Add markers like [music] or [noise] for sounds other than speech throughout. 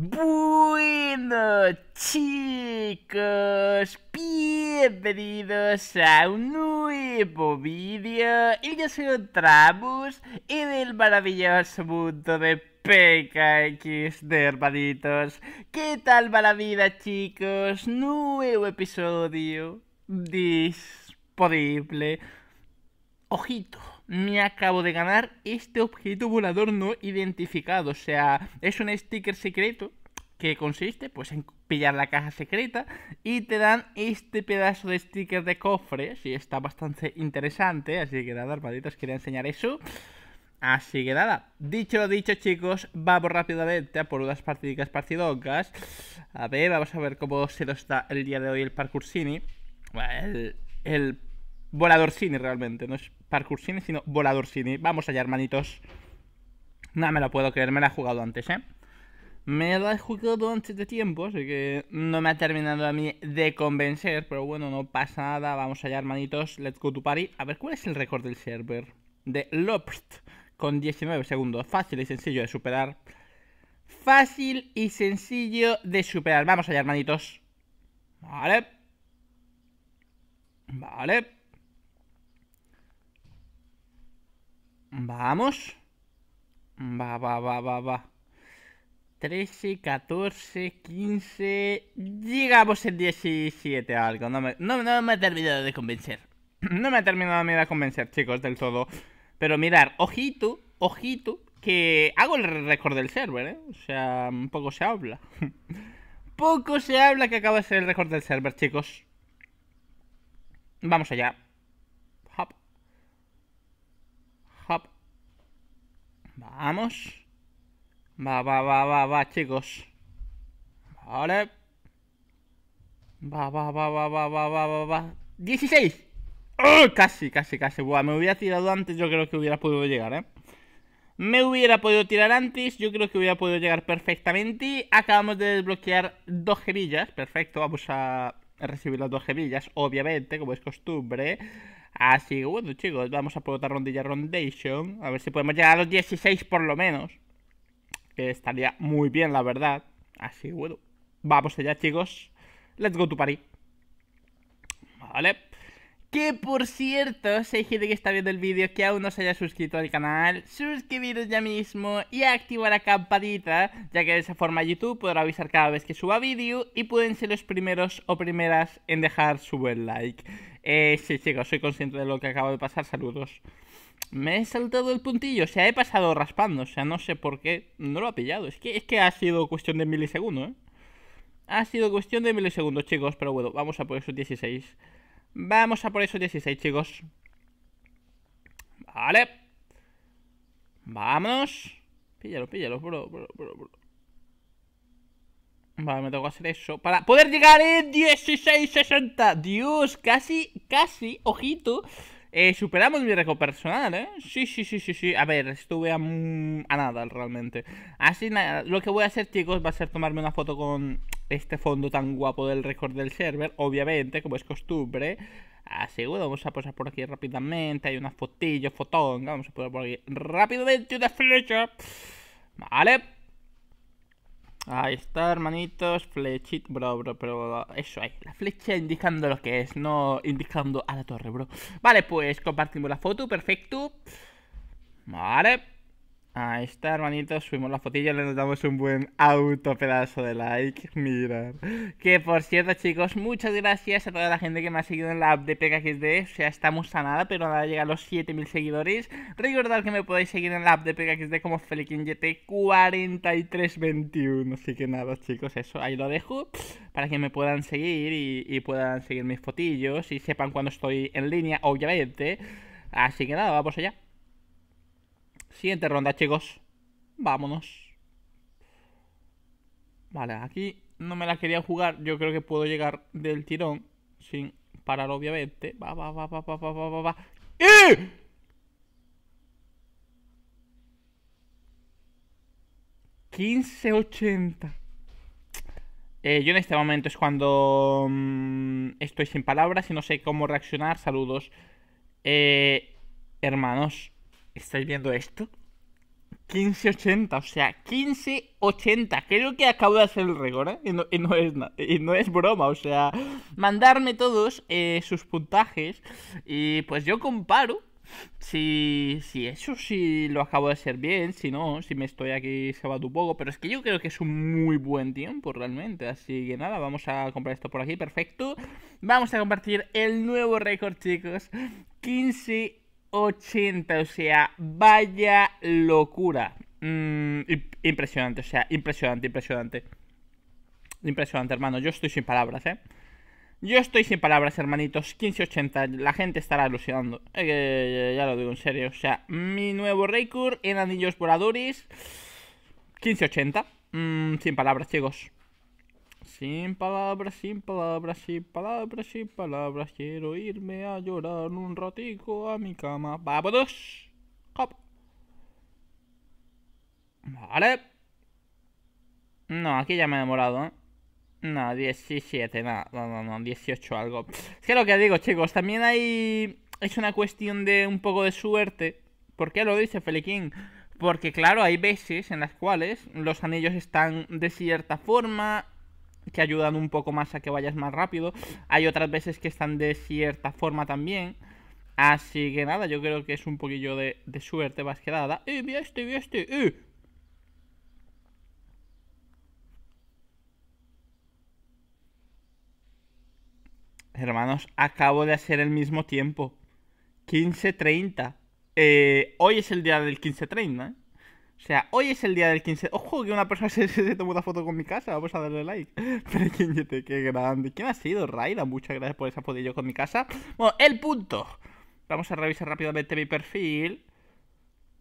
Bueno chicos, bienvenidos a un nuevo vídeo y soy encontramos en el maravilloso mundo de PKX de hermanitos. ¿Qué tal va la vida chicos? Nuevo episodio disponible. Ojito me acabo de ganar este objeto volador no identificado. O sea, es un sticker secreto que consiste pues en pillar la caja secreta y te dan este pedazo de sticker de cofre, sí, está bastante interesante, así que nada, hermanitos, quería enseñar eso. Así que nada, dicho lo dicho chicos, vamos rápidamente a por unas partidas partidocas. A ver, vamos a ver cómo se nos da el día de hoy el parkour cine. el, el volador cine realmente, no es Parkour Cine, sino Volador Cine. Vamos allá, hermanitos. No me lo puedo creer, me la he jugado antes, ¿eh? Me la he jugado antes de tiempo, así que no me ha terminado a mí de convencer, pero bueno, no pasa nada. Vamos allá, hermanitos. Let's go to party. A ver, ¿cuál es el récord del server? De Lopst con 19 segundos. Fácil y sencillo de superar. Fácil y sencillo de superar. Vamos allá, hermanitos. Vale. Vale. Vamos. Va, va, va, va, va. 13, 14, 15. Llegamos el 17 algo. No me, no, ha terminado de convencer. [clears throat] No me ha terminado a de convencer, chicos, del todo. Pero mirar, ojito, ojito, que hago el récord del server, ¿eh? O sea, mm, poco se habla. [laughs] poco se habla que acaba de ser el récord del server, chicos. Vamos allá. Vamos. Va, va, va, va, va, chicos. Vale. Va, va, va, va, va, va, va, va, va. ¡16! Casi, casi, casi. Buah, me hubiera tirado antes, yo creo que hubiera podido llegar, ¿eh? Me hubiera podido tirar antes, yo creo que hubiera podido llegar perfectamente. Acabamos de desbloquear dos gemillas, Perfecto, vamos a recibir las dos gemillas, obviamente, como es costumbre. Así que bueno, chicos, vamos a probar rondilla Rondation. A ver si podemos llegar a los 16 por lo menos. Que estaría muy bien, la verdad. Así que bueno, vamos allá, chicos. Let's go to Paris Vale. Que por cierto, si hay gente que está viendo el vídeo que aún no se haya suscrito al canal, suscribiros ya mismo y activar la campanita, ya que de esa forma YouTube podrá avisar cada vez que suba vídeo y pueden ser los primeros o primeras en dejar su buen like. Eh, sí, chicos, soy consciente de lo que acabo de pasar, saludos. Me he saltado el puntillo, o sea, he pasado raspando, o sea, no sé por qué no lo ha pillado. Es que, es que ha sido cuestión de milisegundos, ¿eh? Ha sido cuestión de milisegundos, chicos, pero bueno, vamos a por esos 16. Vamos a por esos 16, chicos. Vale. Vámonos. Píllalo, píllalo, bro, bro, bro, Vale, me tengo que hacer eso para poder llegar en 16.60. Dios, casi, casi, ojito. Eh, superamos mi récord personal, ¿eh? Sí, sí, sí, sí, sí. A ver, estuve a, a nada realmente. Así nada, lo que voy a hacer, chicos, va a ser tomarme una foto con este fondo tan guapo del récord del server, obviamente, como es costumbre. Así vamos a pasar por aquí rápidamente. Hay una fotillo, fotón. Vamos a poner por aquí rápidamente una flecha. Vale. Ahí está, hermanitos. Flechit, bro, bro, pero eso ahí. La flecha indicando lo que es, no indicando a la torre, bro. Vale, pues compartimos la foto, perfecto. Vale. Ahí está, hermanitos, Subimos la fotilla, le damos un buen auto pedazo de like. Mirad. Que por cierto, chicos, muchas gracias a toda la gente que me ha seguido en la app de PKXD. O sea, estamos a pero nada llega a los 7000 seguidores. Recordad que me podéis seguir en la app de PKXD como FelikinGT4321. Así que nada, chicos, eso ahí lo dejo para que me puedan seguir y, y puedan seguir mis fotillos y sepan cuando estoy en línea, obviamente. Así que nada, vamos allá. Siguiente ronda, chicos. Vámonos. Vale, aquí no me la quería jugar. Yo creo que puedo llegar del tirón sin parar, obviamente. Va, va, va, va, va, va, ¡Eh! ¡15.80! Eh, yo en este momento es cuando mm, estoy sin palabras y no sé cómo reaccionar. Saludos. Eh, hermanos, ¿Estáis viendo esto? 1580, o sea, 1580. Creo que acabo de hacer el récord, ¿eh? Y no, es, y no es broma, o sea, mandarme todos eh, sus puntajes y pues yo comparo si, si eso sí lo acabo de hacer bien, si no, si me estoy aquí se va un poco, pero es que yo creo que es un muy buen tiempo realmente, así que nada, vamos a comprar esto por aquí, perfecto. Vamos a compartir el nuevo récord, chicos. 15 80, o sea, vaya locura. Mm, impresionante, o sea, impresionante, impresionante. Impresionante, hermano. Yo estoy sin palabras, ¿eh? Yo estoy sin palabras, hermanitos. 1580, la gente estará alucinando. Eh, eh, eh, ya lo digo en serio. O sea, mi nuevo record en anillos voladores. 1580. Mm, sin palabras, chicos. Sin palabras, sin palabras, sin palabras, sin palabras, quiero irme a llorar un ratico a mi cama. ¡Vámonos! Vale. No, aquí ya me ha demorado, ¿eh? No, 17, nada, no, no, no, 18 algo. Es que lo que digo, chicos, también hay... Es una cuestión de un poco de suerte. ¿Por qué lo dice Feliquín? Porque claro, hay veces en las cuales los anillos están de cierta forma, que ayudan un poco más a que vayas más rápido. Hay otras veces que están de cierta forma también. Así que nada, yo creo que es un poquillo de, suerte más quedada ¡Eh, este, este! ¡Eh! Hermanos, acabo de hacer el mismo tiempo. 15.30. Eh, hoy es el día del 15.30, ¿eh? O sea, hoy es el día del 15. Ojo, que una persona [laughs] se, tomó una foto con mi casa. Vamos a darle like. [laughs] Pero quién, qué grande. ¿Quién ha sido? Raida, muchas gracias por esa foto yo con mi casa. Bueno, el punto. Vamos a revisar rápidamente mi perfil.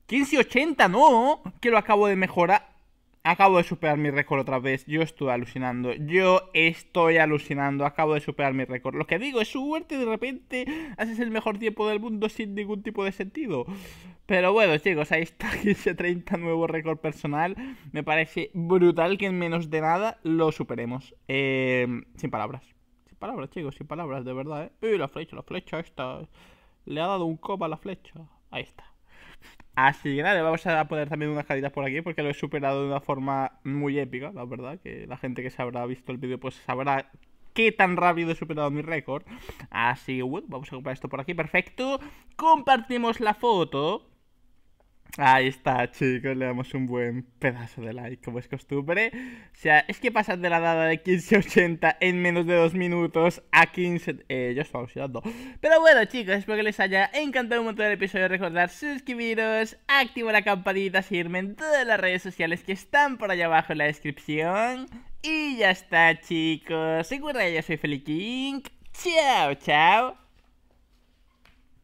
1580, no. Que lo acabo de mejorar. Acabo de superar mi récord otra vez. Yo estoy alucinando. Yo estoy alucinando. Acabo de superar mi récord. Lo que digo es suerte y de repente haces el mejor tiempo del mundo sin ningún tipo de sentido. Pero bueno, chicos, ahí está 15-30, [laughs] nuevo récord personal. Me parece brutal que en menos de nada lo superemos. Eh, sin palabras. Sin palabras, chicos, sin palabras, de verdad, ¿eh? Uy, la flecha, la flecha esta. Le ha dado un copa a la flecha. Ahí está. Así que nada, vamos a poner también unas caritas por aquí porque lo he superado de una forma muy épica, la verdad, que la gente que se habrá visto el vídeo pues sabrá qué tan rápido he superado mi récord. Así que bueno, vamos a comprar esto por aquí, perfecto. Compartimos la foto Ahí está, chicos, le damos un buen pedazo de like, como es costumbre. O sea, es que pasar de la dada de 15.80 en menos de dos minutos a 15... Eh, yo estaba oxidando. Pero bueno, chicos, espero que les haya encantado un montón el episodio. Recordar suscribiros, activo la campanita, seguirme en todas las redes sociales que están por allá abajo en la descripción. Y ya está, chicos. Recuerda, yo soy King. Chao, chao.